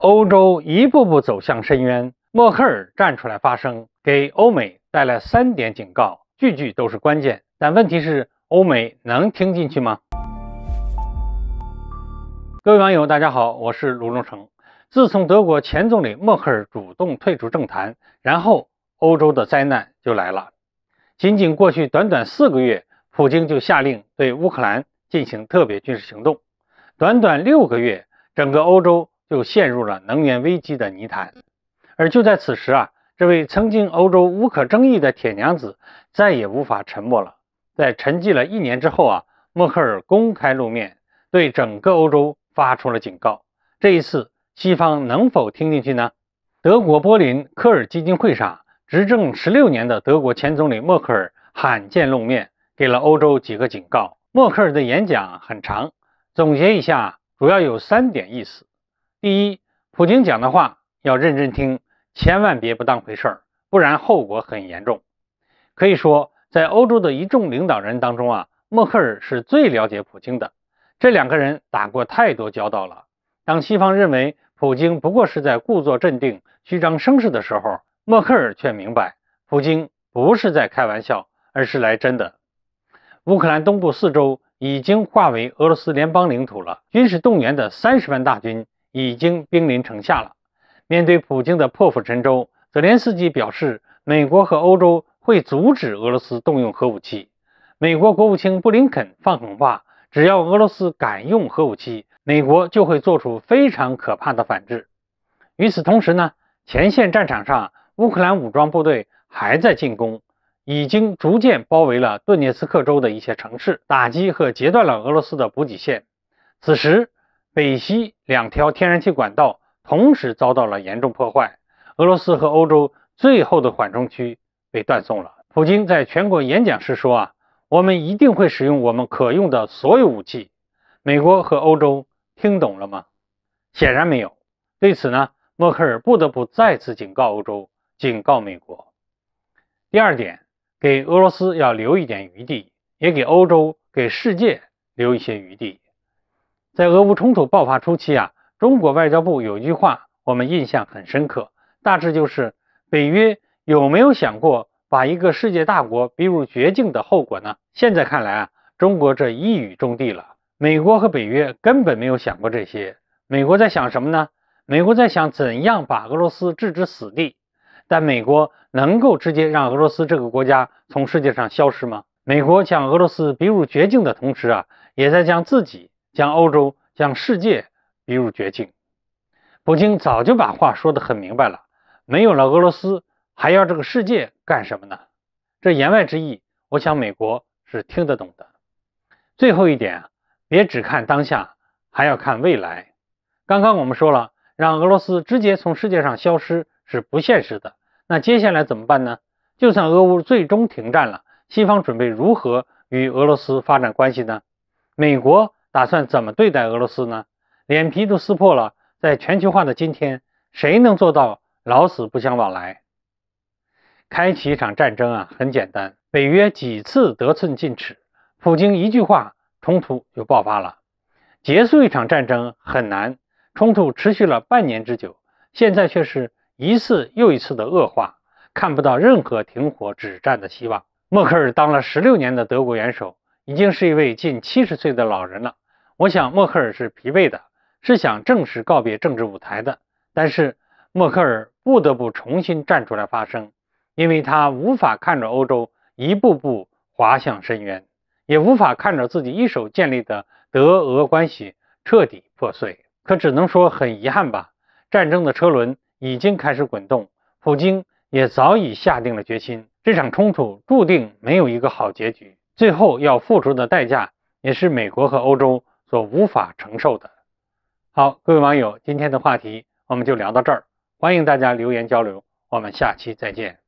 欧洲一步步走向深渊，默克尔站出来发声，给欧美带来三点警告，句句都是关键。但问题是，欧美能听进去吗？各位网友，大家好，我是卢龙成。自从德国前总理默克尔主动退出政坛，然后欧洲的灾难就来了。仅仅过去短短四个月，普京就下令对乌克兰进行特别军事行动。短短六个月，整个欧洲。就陷入了能源危机的泥潭，而就在此时啊，这位曾经欧洲无可争议的铁娘子再也无法沉默了。在沉寂了一年之后啊，默克尔公开露面，对整个欧洲发出了警告。这一次，西方能否听进去呢？德国柏林科尔基金会上，执政十六年的德国前总理默克尔罕见露面，给了欧洲几个警告。默克尔的演讲很长，总结一下，主要有三点意思。第一，普京讲的话要认真听，千万别不当回事儿，不然后果很严重。可以说，在欧洲的一众领导人当中啊，默克尔是最了解普京的。这两个人打过太多交道了。当西方认为普京不过是在故作镇定、虚张声势的时候，默克尔却明白，普京不是在开玩笑，而是来真的。乌克兰东部四周已经化为俄罗斯联邦领土了，军事动员的三十万大军。已经兵临城下了。面对普京的破釜沉舟，泽连斯基表示，美国和欧洲会阻止俄罗斯动用核武器。美国国务卿布林肯放狠话，只要俄罗斯敢用核武器，美国就会做出非常可怕的反制。与此同时呢，前线战场上，乌克兰武装部队还在进攻，已经逐渐包围了顿涅茨克州的一些城市，打击和截断了俄罗斯的补给线。此时。北西两条天然气管道同时遭到了严重破坏，俄罗斯和欧洲最后的缓冲区被断送了。普京在全国演讲时说：“啊，我们一定会使用我们可用的所有武器。”美国和欧洲听懂了吗？显然没有。对此呢，默克尔不得不再次警告欧洲，警告美国。第二点，给俄罗斯要留一点余地，也给欧洲、给世界留一些余地。在俄乌冲突爆发初期啊，中国外交部有一句话，我们印象很深刻，大致就是：北约有没有想过把一个世界大国逼入绝境的后果呢？现在看来啊，中国这一语中的了。美国和北约根本没有想过这些。美国在想什么呢？美国在想怎样把俄罗斯置之死地。但美国能够直接让俄罗斯这个国家从世界上消失吗？美国将俄罗斯逼入绝境的同时啊，也在将自己。将欧洲、将世界逼入绝境，普京早就把话说得很明白了：没有了俄罗斯，还要这个世界干什么呢？这言外之意，我想美国是听得懂的。最后一点别只看当下，还要看未来。刚刚我们说了，让俄罗斯直接从世界上消失是不现实的。那接下来怎么办呢？就算俄乌最终停战了，西方准备如何与俄罗斯发展关系呢？美国？打算怎么对待俄罗斯呢？脸皮都撕破了。在全球化的今天，谁能做到老死不相往来？开启一场战争啊，很简单。北约几次得寸进尺，普京一句话，冲突就爆发了。结束一场战争很难，冲突持续了半年之久，现在却是一次又一次的恶化，看不到任何停火止战的希望。默克尔当了十六年的德国元首，已经是一位近七十岁的老人了。我想，默克尔是疲惫的，是想正式告别政治舞台的。但是，默克尔不得不重新站出来发声，因为他无法看着欧洲一步步滑向深渊，也无法看着自己一手建立的德俄关系彻底破碎。可只能说很遗憾吧，战争的车轮已经开始滚动，普京也早已下定了决心，这场冲突注定没有一个好结局，最后要付出的代价也是美国和欧洲。所无法承受的。好，各位网友，今天的话题我们就聊到这儿，欢迎大家留言交流，我们下期再见。